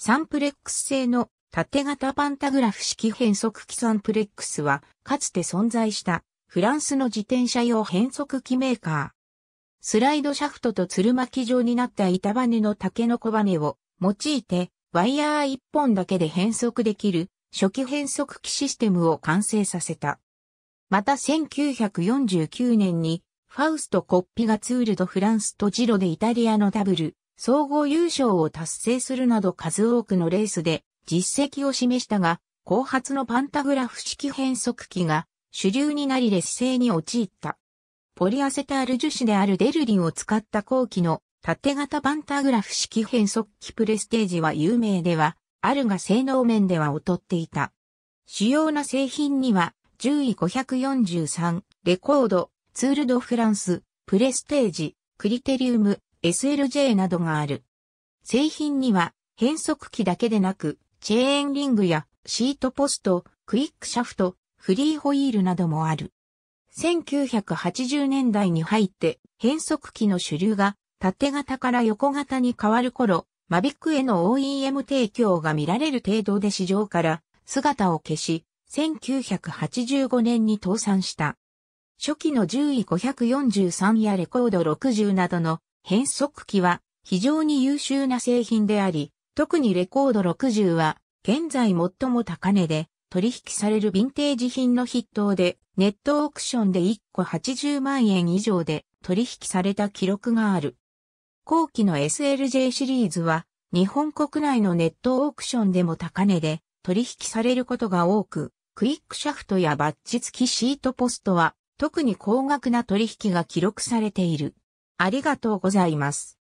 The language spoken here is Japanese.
サンプレックス製の縦型パンタグラフ式変速機サンプレックスは、かつて存在したフランスの自転車用変速機メーカー。スライドシャフトとつる巻き状になった板バネの竹の小バネを用いて、ワイヤー1本だけで変速できる初期変速機システムを完成させた。また1949年にファウスト・コッピがツールド・フランスとジロでイタリアのダブル総合優勝を達成するなど数多くのレースで実績を示したが、後発のパンタグラフ式変速機が主流になり劣勢に陥った。ポリアセタール樹脂であるデルリンを使った後期の縦型パンタグラフ式変速機プレステージは有名では、あるが性能面では劣っていた。主要な製品には、10位543、レコード、ツールドフランス、プレステージ、クリテリウム、SLJ などがある。製品には変速機だけでなく、チェーンリングやシートポスト、クイックシャフト、フリーホイールなどもある。1980年代に入って変速機の主流が縦型から横型に変わる頃、マビックへの OEM 提供が見られる程度で市場から姿を消し、1985年に倒産した。初期の10位543やレコード60などの変速機は非常に優秀な製品であり、特にレコード60は現在最も高値で取引されるヴィンテージ品の筆頭でネットオークションで1個80万円以上で取引された記録がある。後期の SLJ シリーズは日本国内のネットオークションでも高値で取引されることが多く、クイックシャフトやバッジ付きシートポストは特に高額な取引が記録されている。ありがとうございます。